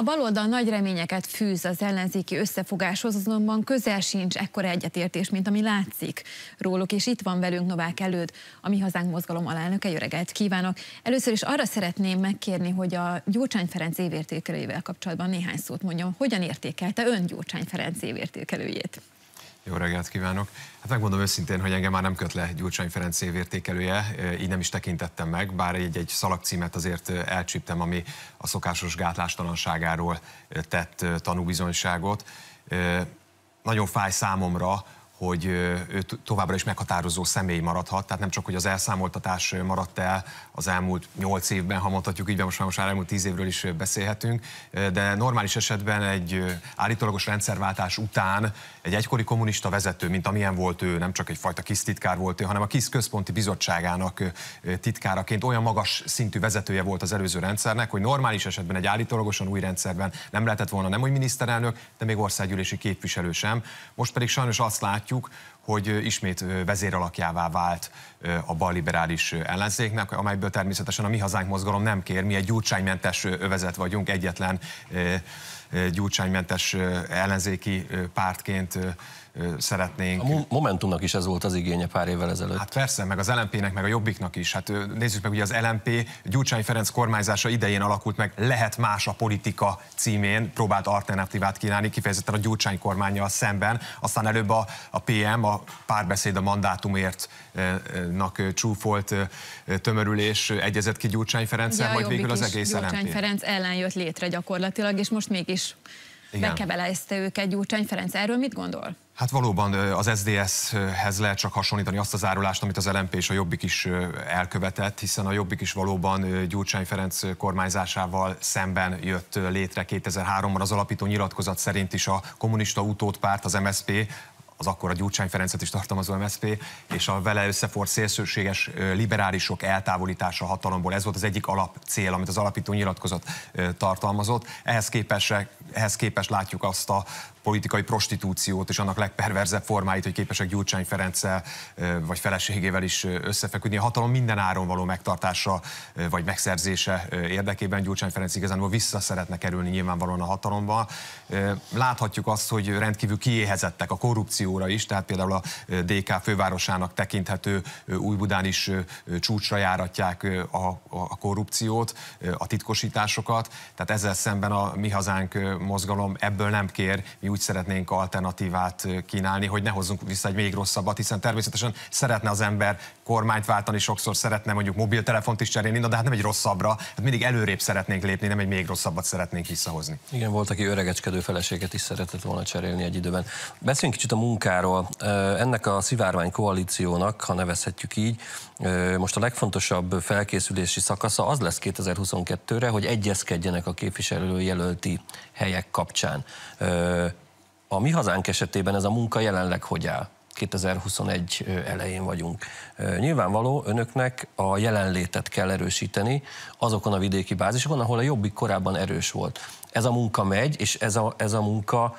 A baloldal nagy reményeket fűz az ellenzéki összefogáshoz, azonban közel sincs ekkora egyetértés, mint ami látszik róluk, és itt van velünk Novák Előd, a Mi Hazánk Mozgalom alelnöke. Jó reggelt kívánok! Először is arra szeretném megkérni, hogy a Gyurcsány Ferenc évértékelőjével kapcsolatban néhány szót mondjon. Hogyan értékelte ön Gyurcsány Ferenc évértékelőjét? Jó reggelt kívánok! Hát megmondom őszintén, hogy engem már nem köt le Gyurcsány Ferenc évértékelője, eh, így nem is tekintettem meg, bár egy, egy szalagcímet azért eh, elcsíptem, ami a szokásos gátlástalanságáról eh, tett tanúbizonyságot. Nagyon fáj számomra, hogy ő továbbra is meghatározó személy maradhat, tehát nem csak, hogy az elszámoltatás maradt el az elmúlt nyolc évben, ha mondhatjuk így, most már most elmúlt tíz évről is beszélhetünk, de normális esetben egy állítólagos rendszerváltás után egy egykori kommunista vezető, mint amilyen volt ő, nem csak egyfajta KISZ titkár volt ő, hanem a KISZ központi bizottságának titkáraként olyan magas szintű vezetője volt az előző rendszernek, hogy normális esetben egy állítólagosan új rendszerben nem lehetett volna nem hogy miniszterelnök, de még országgyűlési képviselő sem. Most pedig sajnos azt látjuk, Duke hogy ismét vezér alakjává vált a balliberális ellenzéknek, amelyből természetesen a Mi Hazánk mozgalom nem kér, mi egy gyurcsánymentes övezet vagyunk, egyetlen gyurcsánymentes ellenzéki pártként szeretnénk. A Momentumnak is ez volt az igénye pár évvel ezelőtt. Hát persze, meg az LMP-nek, meg a Jobbiknak is. Hát nézzük meg, ugye az LMP Gyurcsány Ferenc kormányzása idején alakult meg, lehet más a politika címén, próbált alternatívát kínálni, kifejezetten a Gyurcsány kormányjal szemben, aztán előbb a, a PM, a a párbeszéd a nak csúfolt tömörülés egyezett ki Gyurcsány Ferenccel, ja, majd végül az egész Gyurcsány Ferenc ellen jött létre gyakorlatilag, és most mégis bekebelezte őket Gyurcsány Ferenc. Erről mit gondol? Hát valóban az sds hez lehet csak hasonlítani azt az árulást, amit az LMP és a Jobbik is elkövetett, hiszen a Jobbik is valóban Gyurcsány Ferenc kormányzásával szemben jött létre 2003-ban. Az alapító nyilatkozat szerint is a kommunista utódpárt, az MSP az akkor a Gyurcsány Ferencet is tartalmazó MSZP, és a vele összeforrt szélsőséges liberálisok eltávolítása a hatalomból. Ez volt az egyik alap cél, amit az alapító nyilatkozat tartalmazott. Ehhez képest, ehhez képest látjuk azt a politikai prostitúciót és annak legperverzebb formáit, hogy képesek Gyurcsány Ferenccel vagy feleségével is összefeküdni. A hatalom minden áron való megtartása vagy megszerzése érdekében Gyurcsány Ferenc igazán vissza szeretne kerülni nyilvánvalóan a hatalomba. Láthatjuk azt, hogy rendkívül kiéhezettek a korrupció régióra is, tehát például a DK fővárosának tekinthető Újbudán is csúcsra járatják a, a korrupciót, a titkosításokat, tehát ezzel szemben a Mi Hazánk mozgalom ebből nem kér, mi úgy szeretnénk alternatívát kínálni, hogy ne hozzunk vissza egy még rosszabbat, hiszen természetesen szeretne az ember kormányt váltani, sokszor szeretne mondjuk mobiltelefont is cserélni, de hát nem egy rosszabbra, hát mindig előrébb szeretnénk lépni, nem egy még rosszabbat szeretnénk visszahozni. Igen, volt, aki öregecskedő feleséget is szeretett volna cserélni egy időben. Beszéljünk kicsit a munka munkáról. Ennek a szivárvány koalíciónak, ha nevezhetjük így, most a legfontosabb felkészülési szakasza az lesz 2022-re, hogy egyezkedjenek a képviselőjelölti helyek kapcsán. A mi hazánk esetében ez a munka jelenleg hogy áll? 2021 elején vagyunk. Nyilvánvaló, önöknek a jelenlétet kell erősíteni azokon a vidéki bázisokon, ahol a jobbik korábban erős volt. Ez a munka megy, és ez a, ez a munka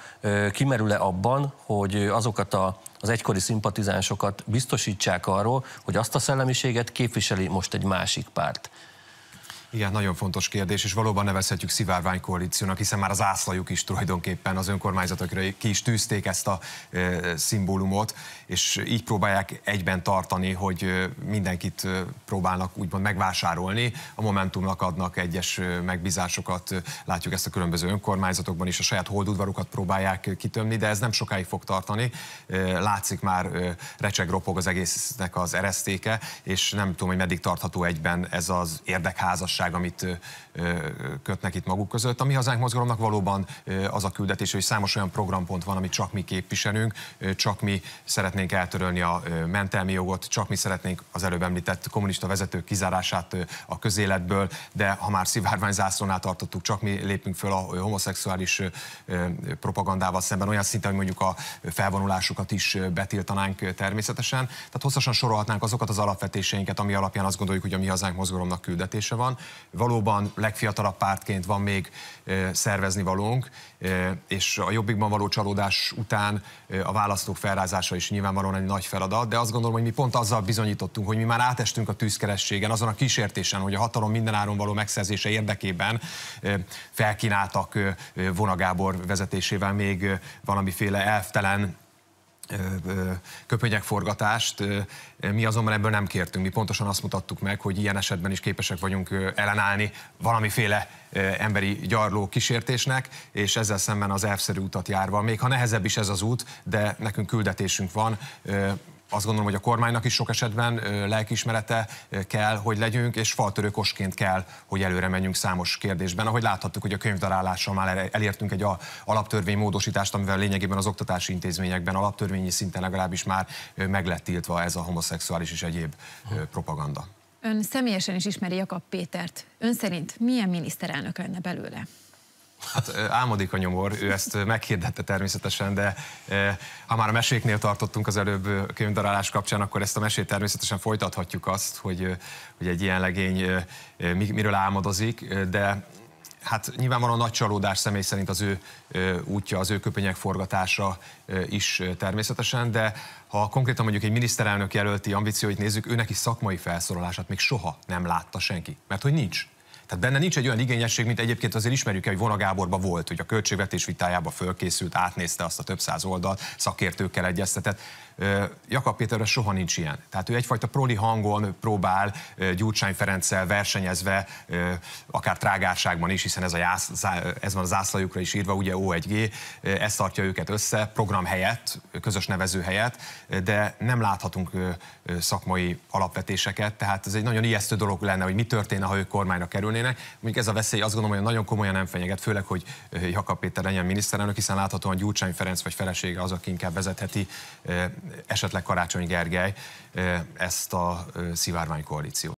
kimerül-e abban, hogy azokat a az egykori szimpatizánsokat biztosítsák arról, hogy azt a szellemiséget képviseli most egy másik párt. Igen, nagyon fontos kérdés, és valóban nevezhetjük koalíciónak, hiszen már az ászlajuk is tulajdonképpen az önkormányzatokra ki is tűzték ezt a e, szimbólumot, és így próbálják egyben tartani, hogy mindenkit próbálnak úgymond megvásárolni, a Momentumnak adnak egyes megbízásokat, látjuk ezt a különböző önkormányzatokban is, a saját holdudvarukat próbálják kitömni, de ez nem sokáig fog tartani, látszik már recseg ropog az egésznek az eresztéke, és nem tudom, hogy meddig tartható egyben ez az érdekházasság barátság, amit kötnek itt maguk között. A Mi Hazánk Mozgalomnak valóban az a küldetés, hogy számos olyan programpont van, amit csak mi képviselünk, csak mi szeretnénk eltörölni a mentelmi jogot, csak mi szeretnénk az előbb említett kommunista vezetők kizárását a közéletből, de ha már szivárvány zászlónál tartottuk, csak mi lépünk föl a homoszexuális propagandával szemben olyan szinten, hogy mondjuk a felvonulásukat is betiltanánk természetesen. Tehát hosszasan sorolhatnánk azokat az alapvetéseinket, ami alapján azt gondoljuk, hogy a mi hazánk mozgalomnak küldetése van. Valóban legfiatalabb pártként van még szervezni valónk, és a Jobbikban való csalódás után a választók felrázása is nyilvánvalóan egy nagy feladat, de azt gondolom, hogy mi pont azzal bizonyítottunk, hogy mi már átestünk a tűzkerességen, azon a kísértésen, hogy a hatalom mindenáron való megszerzése érdekében felkínáltak Vonagábor vezetésével még valamiféle elftelen forgatást mi azonban ebből nem kértünk. Mi pontosan azt mutattuk meg, hogy ilyen esetben is képesek vagyunk ellenállni valamiféle emberi gyarló kísértésnek, és ezzel szemben az elvszerű utat járva. Még ha nehezebb is ez az út, de nekünk küldetésünk van, azt gondolom, hogy a kormánynak is sok esetben lelkiismerete kell, hogy legyünk, és faltörőkosként kell, hogy előre menjünk számos kérdésben. Ahogy láthattuk, hogy a könyvdarálással már elértünk egy alaptörvény módosítást, amivel lényegében az oktatási intézményekben alaptörvényi szinten legalábbis már meg lett tiltva ez a homoszexuális és egyéb propaganda. Ön személyesen is ismeri Jakab Pétert. Ön szerint milyen miniszterelnök lenne belőle? Hát álmodik a nyomor, ő ezt meghirdette természetesen, de ha már a meséknél tartottunk az előbb könyvdarálás kapcsán, akkor ezt a mesét természetesen folytathatjuk azt, hogy, hogy egy ilyen legény miről álmodozik, de hát nyilvánvalóan nagy csalódás személy szerint az ő útja, az ő köpenyek forgatása is természetesen, de ha konkrétan mondjuk egy miniszterelnök jelölti ambícióit nézzük, őnek is szakmai felszólalását még soha nem látta senki, mert hogy nincs. Tehát benne nincs egy olyan igényesség, mint egyébként azért ismerjük hogy Vona Gáborba volt, hogy a költségvetés vitájába fölkészült, átnézte azt a több száz oldalt, szakértőkkel egyeztetett. Jakab Péterre soha nincs ilyen. Tehát ő egyfajta proli hangon próbál Gyurcsány Ferenccel versenyezve, akár trágárságban is, hiszen ez, a jász, ez van a zászlajukra is írva, ugye O1G, ez tartja őket össze, program helyett, közös nevező helyett, de nem láthatunk szakmai alapvetéseket, tehát ez egy nagyon ijesztő dolog lenne, hogy mi történne, ha ők kormányra kerülnének lennének. Mondjuk ez a veszély azt gondolom, hogy nagyon komolyan nem fenyeget, főleg, hogy Jakab Péter legyen miniszterelnök, hiszen láthatóan Gyurcsány Ferenc vagy felesége az, aki inkább vezetheti, esetleg Karácsony Gergely ezt a szivárvány koalíciót.